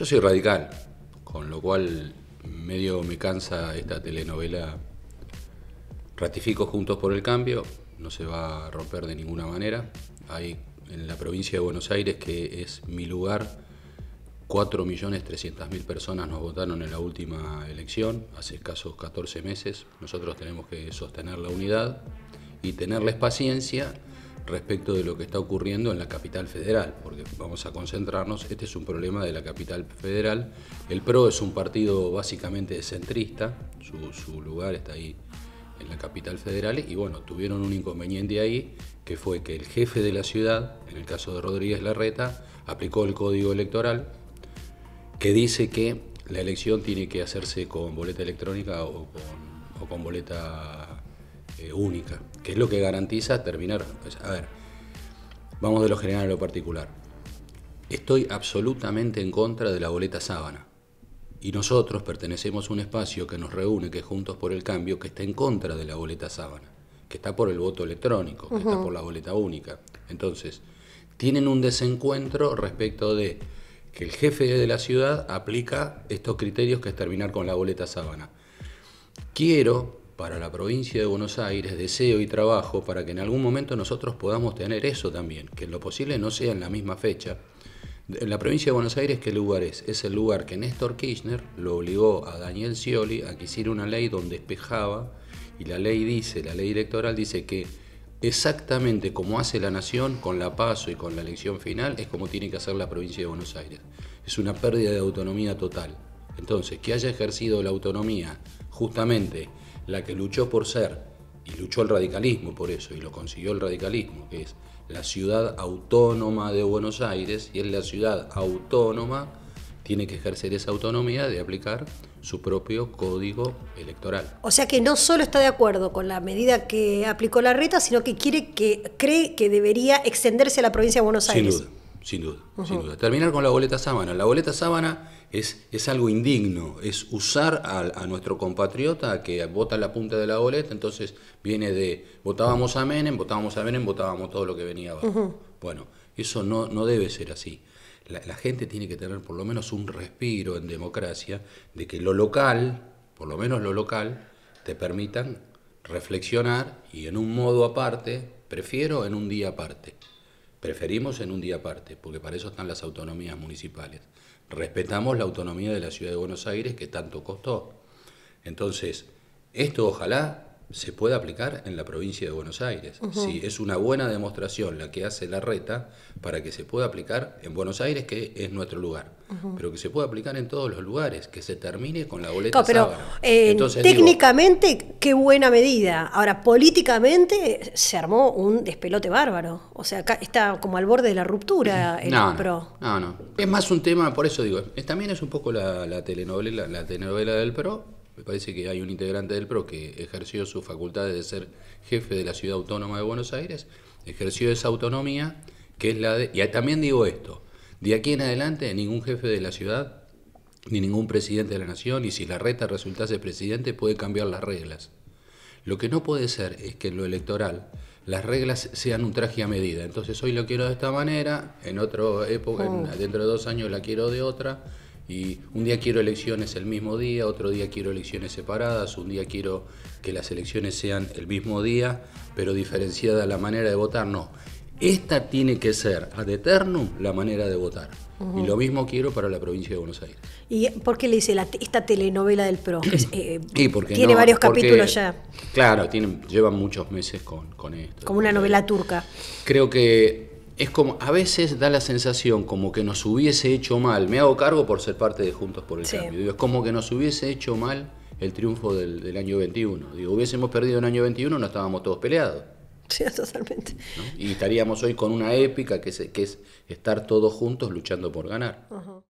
Yo soy radical, con lo cual medio me cansa esta telenovela. Ratifico Juntos por el Cambio, no se va a romper de ninguna manera. Hay en la provincia de Buenos Aires, que es mi lugar, 4.300.000 personas nos votaron en la última elección, hace escasos 14 meses. Nosotros tenemos que sostener la unidad y tenerles paciencia respecto de lo que está ocurriendo en la capital federal, porque vamos a concentrarnos, este es un problema de la capital federal. El PRO es un partido básicamente centrista, su, lugar está ahí en la capital federal y bueno, tuvieron un inconveniente ahí que fue que el jefe de la ciudad, en el caso de Rodríguez Larreta, aplicó el código electoral que dice que la elección tiene que hacerse con boleta electrónica o con boleta eh, única, que es lo que garantiza terminar. Pues, a ver, vamos de lo general a lo particular. Estoy absolutamente en contra de la boleta sábana. Y nosotros pertenecemos a un espacio que nos reúne, que es Juntos por el Cambio, que está en contra de la boleta sábana, que está por el voto electrónico, que está por la boleta única. Entonces, tienen un desencuentro respecto de que el jefe de la ciudad aplica estos criterios que es terminar con la boleta sábana. Quiero para la provincia de Buenos Aires, deseo y trabajo para que en algún momento nosotros podamos tener eso también, que en lo posible no sea en la misma fecha. En la provincia de Buenos Aires, ¿qué lugar es? Es el lugar que Néstor Kirchner lo obligó a Daniel Scioli a que hiciera una ley donde espejaba, y la ley dice, la ley electoral dice que exactamente como hace la nación con la paso y con la elección final, es como tiene que hacer la provincia de Buenos Aires. Es una pérdida de autonomía total. Entonces, que haya ejercido la autonomía justamente la que luchó por ser, y luchó el radicalismo por eso, y lo consiguió el radicalismo, que es la ciudad autónoma de Buenos Aires, y es la ciudad autónoma tiene que ejercer esa autonomía de aplicar su propio código electoral. O sea que no solo está de acuerdo con la medida que aplicó la reta, sino que quiere que cree que debería extenderse a la provincia de Buenos Aires. Sin duda sin duda, sin duda. Terminar con la boleta sábana. La boleta sábana es, es algo indigno, es usar a, nuestro compatriota que vota la punta de la boleta, entonces viene de votábamos a Menem, votábamos a Menem, votábamos todo lo que venía abajo. Bueno, eso no, no debe ser así. La, la, gente tiene que tener por lo menos un respiro en democracia de que lo local, por lo menos lo local, te permitan reflexionar y en un modo aparte, prefiero en un día aparte. Preferimos en un día aparte, porque para eso están las autonomías municipales. Respetamos la autonomía de la ciudad de Buenos Aires que tanto costó. Entonces, esto ojalá se puede aplicar en la provincia de Buenos Aires. Si es una buena demostración la que hace la reta para que se pueda aplicar en Buenos Aires, que es nuestro lugar, pero que se pueda aplicar en todos los lugares, que se termine con la boleta. No, pero eh, técnicamente, qué buena medida. Ahora, políticamente se armó un despelote bárbaro. O sea, está como al borde de la ruptura el PRO. No, no, Es más un tema, por eso digo, también es un poco la, la telenovela, la telenovela del PRO me parece que hay un integrante del PRO que ejerció sus facultades de ser jefe de la ciudad autónoma de Buenos Aires, ejerció esa autonomía que es la de... Y también digo esto, de aquí en adelante ningún jefe de la ciudad, ni ningún presidente de la nación, y si la reta resultase presidente, puede cambiar las reglas. Lo que no puede ser es que en lo electoral las reglas sean un traje a medida. Entonces hoy lo quiero de esta manera, en otra época, dentro de dos años la quiero de otra. Y un día quiero elecciones el mismo día, otro día quiero elecciones separadas, un día quiero que las elecciones sean el mismo día, pero diferenciada la manera de votar. No, esta tiene que ser ad eternum la manera de votar. Y lo mismo quiero para la provincia de Buenos Aires. ¿Y por qué le dice la, esta telenovela del PRO? Eh, tiene varios capítulos ya. Claro, tienen llevan muchos meses con, con esto. Como una novela turca. Creo que es como, a veces da la sensación como que nos hubiese hecho mal, me hago cargo por ser parte de Juntos por el Cambio, es como que nos hubiese hecho mal el triunfo del, año 21. Digo, hubiésemos perdido el año 21, no estábamos todos peleados. Sí, totalmente. Y estaríamos hoy con una épica que es, que es estar todos juntos luchando por ganar.